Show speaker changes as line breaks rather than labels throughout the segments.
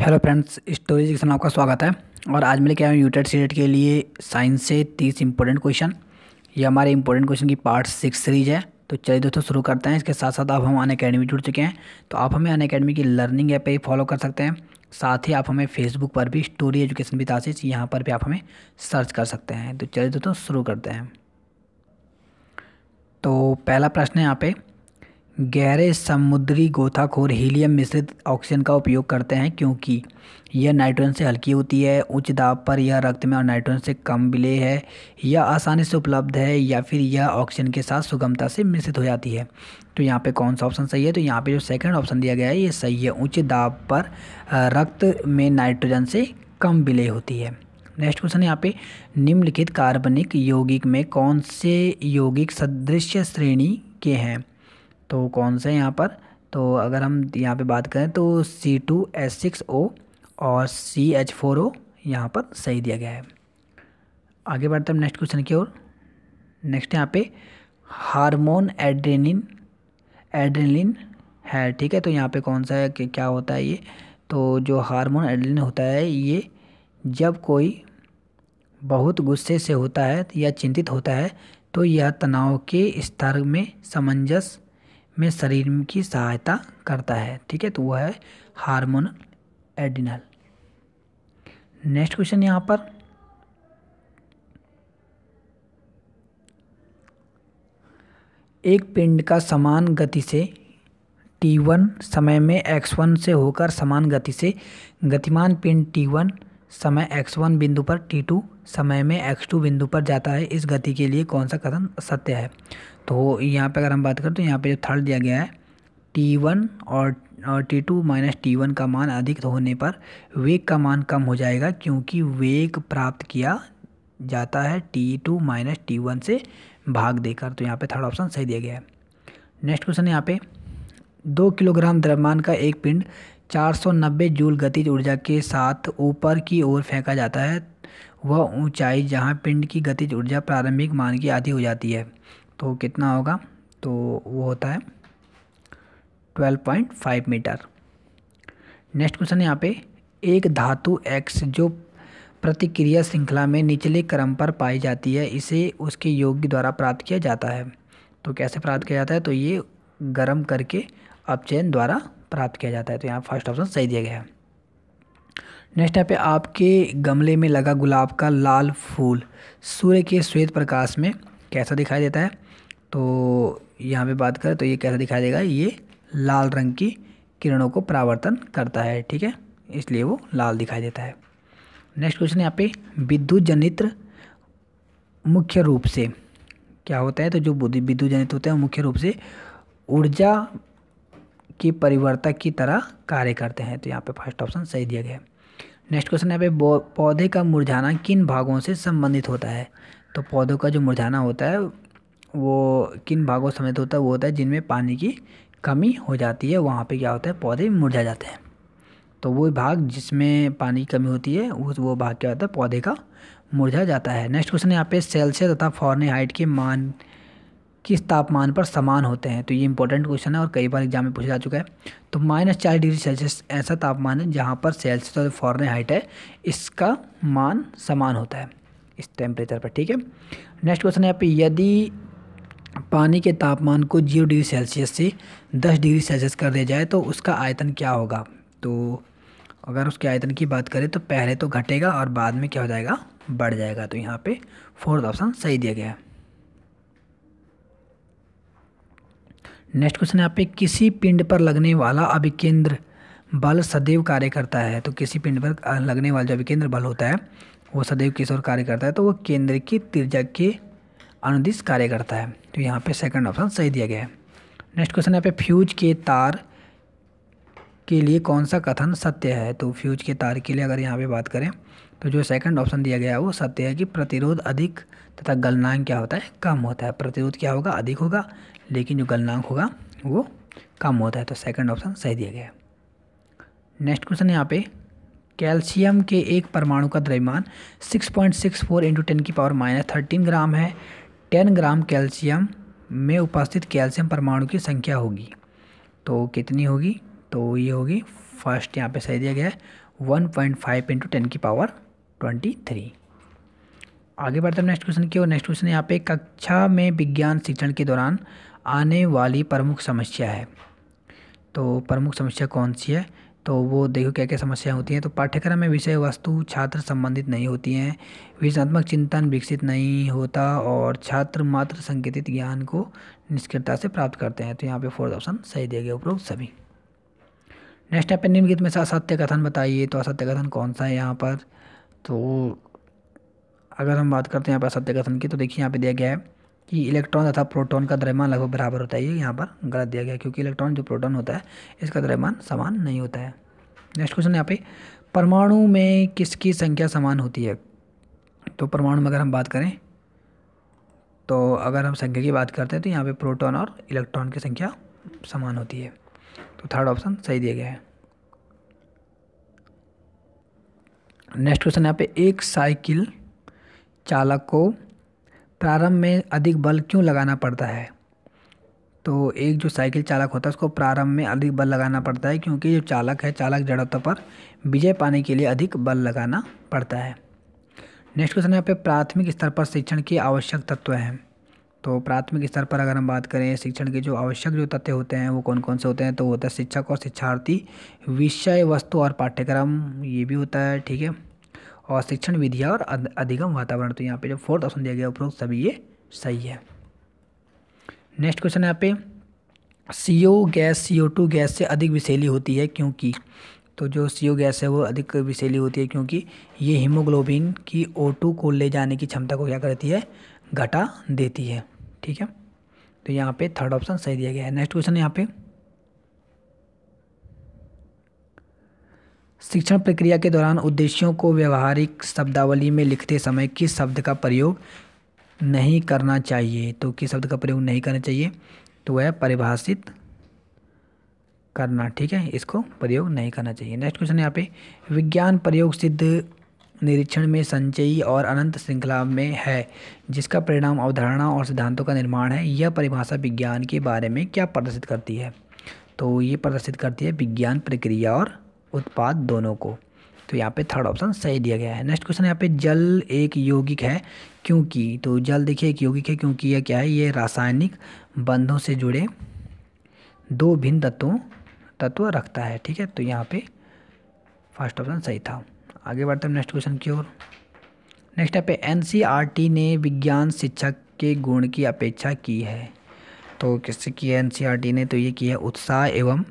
hello friends story section आपका स्वागत है और आज मैं लेके आया हूँ यूटेड सीटेट के लिए साइंस से तीस इंपॉर्टेंट क्वेश्चन ये हमारे इंपॉर्टेंट क्वेश्चन की पार्ट सिक्स सीरीज है तो चलिए दोस्तों शुरू करते हैं इसके साथ साथ आप हम अन अकेडमी जुड़ चुके हैं तो आप हमें अन अकेडमी की लर्निंग ऐप पर फॉलो कर सकते हैं साथ ही आप हमें फेसबुक पर भी स्टोरी एजुकेशन भी आशीष यहाँ पर भी आप हमें सर्च कर सकते हैं तो चलिए दोस्तों शुरू करते हैं तो पहला प्रश्न है यहाँ पर गहरे समुद्री गोथाखोर हीलियम मिश्रित ऑक्सीजन का उपयोग करते हैं क्योंकि यह नाइट्रोजन से हल्की होती है उच्च दाब पर यह रक्त में और नाइट्रोजन से कम विलय है यह आसानी से उपलब्ध है या फिर यह ऑक्सीजन के साथ सुगमता से मिश्रित हो जाती है तो यहाँ पे कौन सा ऑप्शन सही है तो यहाँ पे जो सेकंड ऑप्शन दिया गया है ये सही है उच्च दाब पर रक्त में नाइट्रोजन से कम विलय होती है नेक्स्ट क्वेश्चन यहाँ पे निम्नलिखित कार्बनिक यौगिक में कौन से यौगिक सदृश श्रेणी के हैं तो कौन से हैं यहाँ पर तो अगर हम यहाँ पे बात करें तो C two H six O और सी एच फोर ओ यहाँ पर सही दिया गया है आगे बढ़ते हैं नेक्स्ट क्वेश्चन की ओर नेक्स्ट यहाँ पे हार्मोन एड्रेनिन एड्रेनिन है ठीक है तो यहाँ पे कौन सा है कि क्या होता है ये तो जो हार्मोन एड्रेनिन होता है ये जब कोई बहुत गुस्से से होता है या चिंतित होता है तो यह तनाव के स्तर में समंजस में शरीर की सहायता करता है ठीक है तो वह है हार्मोन एडिनल नेक्स्ट क्वेश्चन यहाँ पर एक पिंड का समान गति से टी वन समय में एक्स वन से होकर समान गति से गतिमान पिंड टी वन समय एक्स वन बिंदु पर टी टू समय में एक्स टू बिंदु पर जाता है इस गति के लिए कौन सा कथन सत्य है तो यहाँ पे अगर हम बात करें तो यहाँ पे जो थर्ड दिया गया है टी वन और और T two minus T one का मान अधिक होने पर वेग का मान कम हो जाएगा क्योंकि वेग प्राप्त किया जाता है T two minus T one से भाग देकर तो यहाँ पे थर्ड ऑप्शन सही दिया गया है नेक्स्ट क्वेश्चन यहाँ पे दो किलोग्राम द्रव्यमान का एक पिंड चार सौ नब्बे जूल गतिज ऊर्जा के साथ ऊपर की ओर फेंका जाता है वह ऊंचाई जहाँ पिंड की गतिज ऊर्जा प्रारंभिक मान की आधी हो जाती है तो कितना होगा तो वो होता है twelve point five metre next question यहाँ पे एक धातु एक्स जो प्रतिक्रिया श्रृंखला में निचले क्रम पर पाई जाती है इसे उसके योग द्वारा प्राप्त किया जाता है तो कैसे प्राप्त किया जाता है तो ये गर्म करके अपचयन द्वारा प्राप्त किया जाता है तो यहाँ फर्स्ट ऑप्शन सही दिया गया है नेक्स्ट यहाँ पे आपके गमले में लगा गुलाब का लाल फूल सूर्य के श्वेत प्रकाश में कैसा दिखाई देता है तो यहाँ पे बात करें तो ये कैसा दिखाई देगा ये लाल रंग की किरणों को परावर्तन करता है ठीक है इसलिए वो लाल दिखाई देता है नेक्स्ट क्वेश्चन यहाँ पे विद्युत जनित्र मुख्य रूप से क्या होता है तो जो विद्युत जनित होते हैं मुख्य रूप से ऊर्जा के परिवर्तक की तरह कार्य करते हैं तो यहाँ पे फर्स्ट ऑप्शन सही दिया गया है नेक्स्ट क्वेश्चन यहाँ पे पौधे का मुरझाना किन भागों से संबंधित होता है तो पौधों का जो मुरझाना होता है वो किन भागों समेत होता है वो होता है जिनमें पानी की कमी हो जाती है वहाँ पे क्या होता है पौधे मुरझा जाते हैं तो वो भाग जिसमें पानी की कमी होती है उस वो भाग क्या होता है पौधे का मुरझा जाता है नेक्स्ट क्वेश्चन यहाँ पे सेल्सियस तथा हाइट के मान किस तापमान पर समान होते हैं तो ये इंपॉर्टेंट क्वेश्चन है और कई बार एग्जाम में पूछा जा चुका है तो माइनस चालीस डिग्री सेल्सियस ऐसा तापमान है जहाँ पर सेल्सियस और हाइट है इसका मान समान होता है इस टेम्परेचर पर ठीक है नेक्स्ट क्वेश्चन यहाँ पे यदि पानी के तापमान को जीरो डिग्री सेल्सियस से दस डिग्री सेल्सियस कर दिया जाए तो उसका आयतन क्या होगा तो अगर उसके आयतन की बात करें तो पहले तो घटेगा और बाद में क्या हो जाएगा बढ़ जाएगा तो यहाँ पे फोर्थ ऑप्शन सही दिया गया है नेक्स्ट क्वेश्चन यहाँ पे किसी पिंड पर लगने वाला अभिकेंद्र बल सदैव कार्य करता है तो किसी पिंड पर लगने वाला जो अभिकेंद्र बल होता है वो सदैव किस ओर कार्य करता है तो वो केंद्र की त्रिज्या के अनुदिश कार्य करता है तो यहाँ पे सेकंड ऑप्शन सही दिया गया है नेक्स्ट क्वेश्चन यहाँ पे फ्यूज के तार के लिए कौन सा कथन सत्य है तो फ्यूज के तार के लिए अगर यहाँ पे बात करें तो जो सेकंड ऑप्शन दिया गया है वो सत्य है कि प्रतिरोध अधिक तथा गलनांक क्या होता है कम होता है प्रतिरोध क्या होगा अधिक होगा लेकिन जो गलनांक होगा वो कम होता है तो सेकेंड ऑप्शन सही दिया गया है नेक्स्ट क्वेश्चन यहाँ पे कैल्शियम के एक परमाणु का द्रव्यमान 6.64 point six four into ten की पावर माइनस थर्टीन ग्राम है टेन ग्राम कैल्शियम में उपस्थित कैल्शियम परमाणु की संख्या होगी तो कितनी होगी तो ये होगी फर्स्ट यहाँ पे सही दिया गया है one point five into ten की पावर ट्वेंटी थ्री आगे बढ़ते हैं नेक्स्ट क्वेश्चन की और नेक्स्ट क्वेश्चन यहाँ पे कक्षा में विज्ञान शिक्षण के दौरान आने वाली प्रमुख समस्या है तो प्रमुख समस्या कौन सी है तो वो देखो क्या क्या समस्याएं होती हैं तो पाठ्यक्रम में विषय वस्तु छात्र संबंधित नहीं होती हैं विषयात्मक चिंतन विकसित नहीं होता और छात्र मात्र संकेतित ज्ञान को निष्क्रियता से प्राप्त करते हैं तो यहाँ पे फोर्थ ऑप्शन सही दिया गया उपरोक्त सभी नेक्स्ट है पेंडिम गीत में से असत्य कथन बताइए तो असत्य कथन कौन सा है यहाँ पर तो अगर हम बात करते हैं यहाँ पर असत्य कथन की तो देखिए यहाँ पे दिया गया है कि इलेक्ट्रॉन तथा प्रोटॉन का द्रव्यमान लगभग बराबर होता है ये यहाँ पर गलत दिया गया है क्योंकि इलेक्ट्रॉन जो प्रोटॉन होता है इसका द्रव्यमान समान नहीं होता है नेक्स्ट क्वेश्चन यहाँ पे परमाणु में किसकी संख्या समान होती है तो परमाणु में अगर हम बात करें तो अगर हम संख्या की बात करते हैं तो यहाँ पर प्रोटोन और इलेक्ट्रॉन की संख्या समान होती है तो थर्ड ऑप्शन सही दिया गया है नेक्स्ट क्वेश्चन यहाँ पे एक साइकिल चालक को प्रारंभ में अधिक बल क्यों लगाना पड़ता है तो एक जो साइकिल चालक होता है उसको प्रारंभ में अधिक बल लगाना पड़ता है क्योंकि जो चालक है चालक जड़ता पर विजय पाने के लिए अधिक बल लगाना पड़ता है नेक्स्ट क्वेश्चन यहाँ पे प्राथमिक स्तर पर शिक्षण के आवश्यक तत्व हैं तो प्राथमिक स्तर पर अगर हम बात करें शिक्षण के जो आवश्यक जो तथ्य होते हैं वो कौन कौन से होते हैं तो होता है शिक्षक और शिक्षार्थी विषय वस्तु और पाठ्यक्रम ये भी होता है ठीक है और शिक्षण विधियाँ और अधिगम वातावरण तो यहाँ पे जो फोर्थ ऑप्शन दिया गया उपरोक्त सभी ये सही है नेक्स्ट क्वेश्चन है यहाँ पे C O gas C O two gas से अधिक विषैली होती है क्योंकि तो जो सी ओ गैस है वो अधिक विषैली होती है क्योंकि ये हीमोग्लोबिन की ओ टू को ले जाने की क्षमता को क्या करती है घटा देती है ठीक है तो यहाँ पे थर्ड ऑप्शन सही दिया गया है नेक्स्ट क्वेश्चन यहाँ पे शिक्षण प्रक्रिया के दौरान उद्देश्यों को व्यवहारिक शब्दावली में लिखते समय किस शब्द का प्रयोग नहीं करना चाहिए तो किस शब्द का प्रयोग नहीं करना चाहिए तो वह परिभाषित करना ठीक है इसको प्रयोग नहीं करना चाहिए नेक्स्ट क्वेश्चन यहाँ पे विज्ञान प्रयोग सिद्ध निरीक्षण में संचयी और अनंत श्रृंखला में है जिसका परिणाम अवधारणा और सिद्धांतों का निर्माण है यह परिभाषा विज्ञान के बारे में क्या प्रदर्शित करती है तो ये प्रदर्शित करती है विज्ञान प्रक्रिया और उत्पाद दोनों को तो यहाँ पे थर्ड ऑप्शन सही दिया गया है नेक्स्ट क्वेश्चन यहाँ पे जल एक यौगिक है क्योंकि तो जल देखिए एक यौगिक है क्योंकि यह क्या है ये रासायनिक बंधों से जुड़े दो भिन्न तत्वों तत्व रखता है ठीक है तो यहाँ पे फर्स्ट ऑप्शन सही था आगे बढ़ते हैं नेक्स्ट क्वेश्चन की ओर नेक्स्ट यहाँ पे एन e ने विज्ञान शिक्षक के गुण की अपेक्षा की है तो किससे की है एन e ने तो ये किया है उत्साह एवं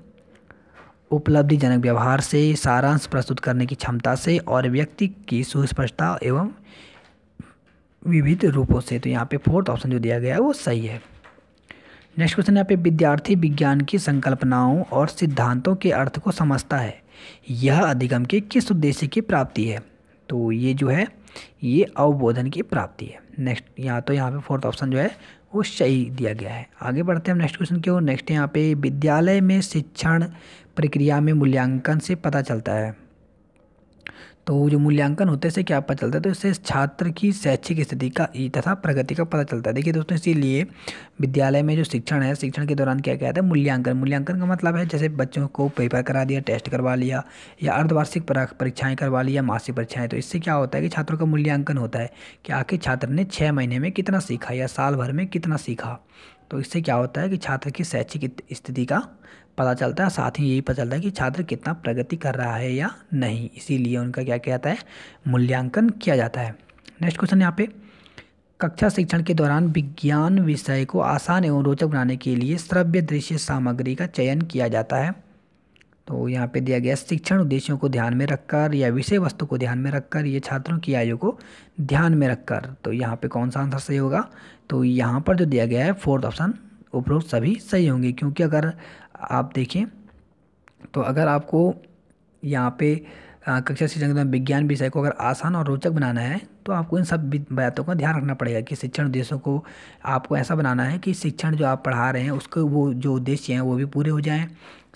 उपलब्धिजनक व्यवहार से सारांश प्रस्तुत करने की क्षमता से और व्यक्ति की सुस्पष्टता एवं विविध रूपों से तो यहाँ पे फोर्थ ऑप्शन जो दिया गया है वो सही है नेक्स्ट क्वेश्चन यहाँ पे विद्यार्थी विज्ञान की संकल्पनाओं और सिद्धांतों के अर्थ को समझता है यह अधिगम के किस उद्देश्य की प्राप्ति है तो ये जो है ये अवबोधन की प्राप्ति है नेक्स्ट यहाँ तो यहाँ पे फोर्थ ऑप्शन जो है वो सही दिया गया है आगे बढ़ते हैं नेक्स्ट क्वेश्चन की ओर नेक्स्ट यहाँ पे विद्यालय में शिक्षण प्रक्रिया में मूल्यांकन से पता चलता है तो जो मूल्यांकन होते से क्या पता चलता है तो इससे छात्र की शैक्षिक स्थिति का तथा प्रगति का पता चलता है देखिए दोस्तों इसीलिए विद्यालय में जो शिक्षण है शिक्षण के दौरान क्या कहता है मूल्यांकन मूल्यांकन का मतलब है जैसे बच्चों को पेपर करा दिया टेस्ट करवा लिया या अर्धवार्षिक परीक्षाएँ करवा लिया मासिक परीक्षाएँ तो इससे क्या होता है कि छात्रों का मूल्यांकन होता है कि आखिर छात्र ने छः महीने में कितना सीखा या साल भर में कितना सीखा तो इससे क्या होता है कि छात्र की शैक्षिक स्थिति का पता चलता है साथ ही यही पता चलता है कि छात्र कितना प्रगति कर रहा है या नहीं इसीलिए उनका क्या क्या जाता है मूल्यांकन किया जाता है नेक्स्ट क्वेश्चन यहाँ पे कक्षा शिक्षण के दौरान विज्ञान विषय को आसान एवं रोचक बनाने के लिए श्रव्य दृश्य सामग्री का चयन किया जाता है तो यहाँ पे दिया गया शिक्षण उद्देश्यों को ध्यान में रखकर या विषय वस्तु को ध्यान में रखकर ये छात्रों की आयु को ध्यान में रखकर तो यहाँ पे कौन सा आंसर सही होगा तो यहाँ पर जो दिया गया है फोर्थ ऑप्शन उपरोक्त सभी सही होंगे क्योंकि अगर आप देखें तो अगर आपको यहाँ पे कक्षा शिक्षण में विज्ञान विषय को अगर आसान और रोचक बनाना है तो आपको इन सब बातों का ध्यान रखना पड़ेगा कि शिक्षण उद्देश्यों को आपको ऐसा बनाना है कि शिक्षण जो आप पढ़ा रहे हैं उसके वो जो उद्देश्य हैं वो भी पूरे हो जाएं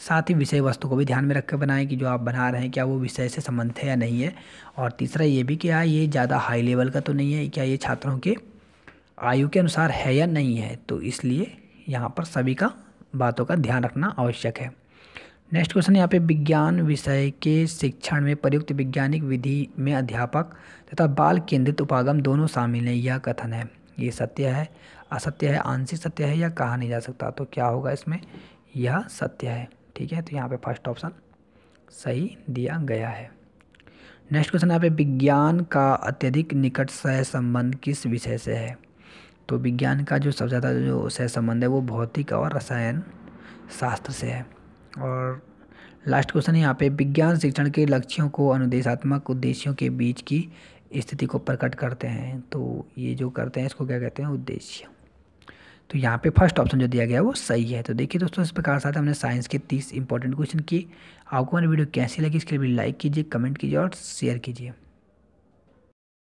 साथ ही विषय वस्तु को भी ध्यान में रखकर बनाएं कि जो आप बना रहे हैं क्या वो विषय से संबंधित है या नहीं है और तीसरा ये भी क्या हाँ, ये ज़्यादा हाई लेवल का तो नहीं है क्या ये छात्रों के आयु के अनुसार है या नहीं है तो इसलिए यहाँ पर सभी का बातों का ध्यान रखना आवश्यक है नेक्स्ट क्वेश्चन यहाँ पे विज्ञान विषय के शिक्षण में प्रयुक्त वैज्ञानिक विधि में अध्यापक तथा बाल केंद्रित उपागम दोनों शामिल हैं यह कथन है ये सत्य है असत्य है आंशिक सत्य है या कहा नहीं जा सकता तो क्या होगा इसमें यह सत्य है ठीक है तो यहाँ पे फर्स्ट ऑप्शन सही दिया गया है नेक्स्ट क्वेश्चन यहाँ पे विज्ञान का अत्यधिक निकट सह संबंध किस विषय से है तो विज्ञान का जो सबसे ज़्यादा जो सह संबंध है वो भौतिक और रसायन शास्त्र से है और लास्ट क्वेश्चन यहाँ पे विज्ञान शिक्षण के लक्ष्यों को अनुदेशात्मक उद्देश्यों के बीच की स्थिति को प्रकट करते हैं तो ये जो करते हैं इसको क्या कहते हैं उद्देश्य तो यहाँ पे फर्स्ट ऑप्शन जो दिया गया वो सही है तो देखिए दोस्तों इस प्रकार साथ हमने साइंस के तीस इंपॉर्टेंट क्वेश्चन किए आपको हमारी वीडियो कैसी लगी इसके लिए लाइक कीजिए कमेंट कीजिए और शेयर कीजिए